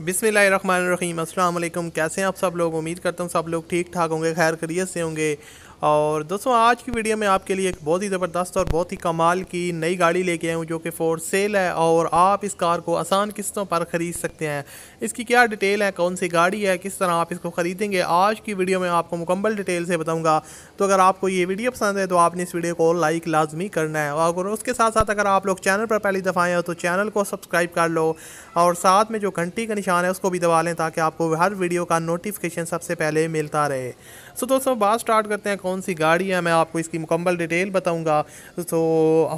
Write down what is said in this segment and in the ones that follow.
अस्सलाम वालेकुम कैसे हैं आप सब लोग उम्मीद करता हूँ सब लोग ठीक ठाक होंगे खैर खरीत से होंगे और दोस्तों आज की वीडियो में आपके लिए एक बहुत ही ज़बरदस्त और बहुत ही कमाल की नई गाड़ी लेके आया हूँ जो कि फोर सेल है और आप इस कार को आसान किस्तों पर ख़रीद सकते हैं इसकी क्या डिटेल है कौन सी गाड़ी है किस तरह आप इसको ख़रीदेंगे आज की वीडियो में आपको मुकम्मल डिटेल से बताऊँगा तो अगर आपको ये वीडियो पसंद है तो आपने इस वीडियो को लाइक लाजमी करना है और उसके साथ साथ अगर आप लोग चैनल पर पहली दफ़ा आए हो तो चैनल को सब्सक्राइब कर लो और साथ में जो घंटी का निशान है उसको भी दबा लें ताकि आपको हर वीडियो का नोटिफिकेशन सबसे पहले मिलता रहे सो दोस्तों बात स्टार्ट करते हैं कौन सी गाड़ी है मैं आपको इसकी मुकम्मल डिटेल बताऊँगा तो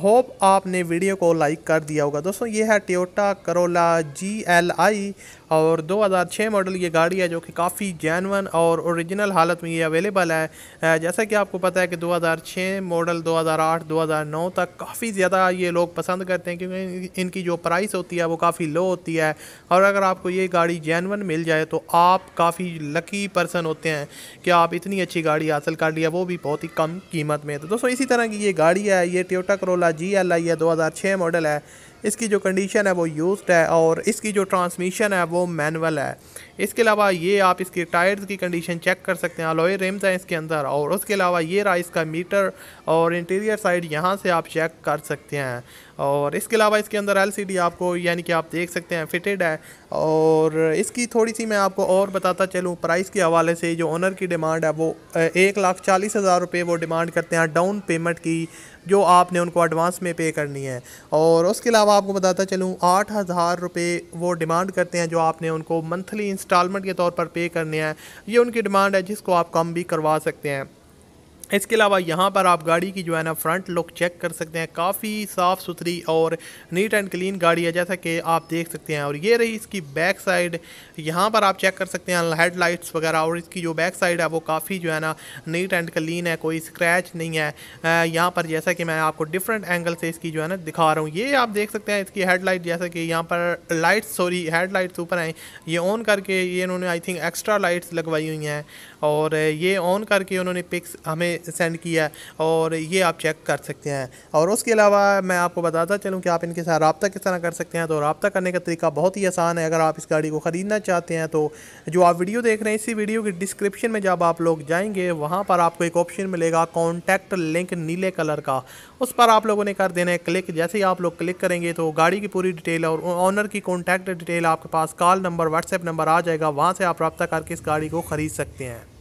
होप आपने वीडियो को लाइक कर दिया होगा दोस्तों ये है टोटा करोला जी एल आई और 2006 मॉडल ये गाड़ी है जो कि काफ़ी जैनवन और ओरिजिनल हालत में ये अवेलेबल है जैसा कि आपको पता है कि 2006 मॉडल 2008 2009 तक काफ़ी ज़्यादा ये लोग पसंद करते हैं क्योंकि इनकी जो प्राइस होती है वो काफ़ी लो होती है और अगर आपको ये गाड़ी जैनवन मिल जाए तो आप काफ़ी लकी पर्सन होते हैं कि आप इतनी अच्छी गाड़ी हासिल कर लिया वो भी बहुत ही कम कीमत में तो दोस्तों इसी तरह की ये गाड़ी है ये Toyota Corolla G L I है दो मॉडल है इसकी जो कंडीशन है वो यूज्ड है और इसकी जो ट्रांसमिशन है वो मैनुअल है इसके अलावा ये आप इसके टायर्स की कंडीशन चेक कर सकते हैं अलॉय रिम्स हैं इसके अंदर और उसके अलावा ये रहा इसका मीटर और इंटीरियर साइड यहाँ से आप चेक कर सकते हैं और इसके अलावा इसके अंदर एलसीडी आपको यानी कि आप देख सकते हैं फिटेड है और इसकी थोड़ी सी मैं आपको और बताता चलूँ प्राइस के हवाले से जो ऑनर की डिमांड है वो एक लाख चालीस हज़ार रुपये वो डिमांड करते हैं डाउन पेमेंट की जो आपने उनको एडवांस में पे करनी है और उसके अलावा आपको बताता चलूँ आठ हज़ार रुपये वो डिमांड करते हैं जो आपने उनको मंथली इंस्टॉलमेंट के तौर पर पे करने हैं ये उनकी डिमांड है जिसको आप कम भी करवा सकते हैं इसके अलावा यहाँ पर आप गाड़ी की जो है ना फ्रंट लुक चेक कर सकते हैं काफ़ी साफ़ सुथरी और नीट एंड क्लीन गाड़ी है जैसा कि आप देख सकते हैं और ये रही इसकी बैक साइड यहाँ पर आप चेक कर सकते हैं हेडलाइट्स वगैरह और इसकी जो बैक साइड है वो काफ़ी जो है ना नीट एंड क्लीन है कोई स्क्रैच नहीं है यहाँ पर जैसा कि मैं आपको डिफरेंट एंगल से इसकी जो है ना दिखा रहा हूँ ये आप देख सकते हैं इसकी हेडलाइट जैसा कि यहाँ पर लाइट्स सॉरी हेडलाइट्स ऊपर हैं ये ऑन करके ये इन्होंने आई थिंक एक्स्ट्रा लाइट्स लगवाई हुई हैं और ये ऑन करके उन्होंने पिक्स हमें सेंड किया है और ये आप चेक कर सकते हैं और उसके अलावा मैं आपको बताता चलूँ कि आप इनके साथ रबता किस तरह कर सकते हैं तो रबता करने का तरीका बहुत ही आसान है अगर आप इस गाड़ी को ख़रीदना चाहते हैं तो जो आप वीडियो देख रहे हैं इसी वीडियो की डिस्क्रिप्शन में जब आप लोग जाएंगे वहाँ पर आपको एक ऑप्शन मिलेगा कॉन्टैक्ट लिंक नीले कलर का उस पर आप लोगों ने कर देना है क्लिक जैसे ही आप लोग क्लिक करेंगे तो गाड़ी की पूरी डिटेल और ऑनर की कॉन्टैक्ट डिटेल आपके पास कॉल नंबर व्हाट्सएप नंबर आ जाएगा वहाँ से आप रबता करके इस गाड़ी को ख़रीद सकते हैं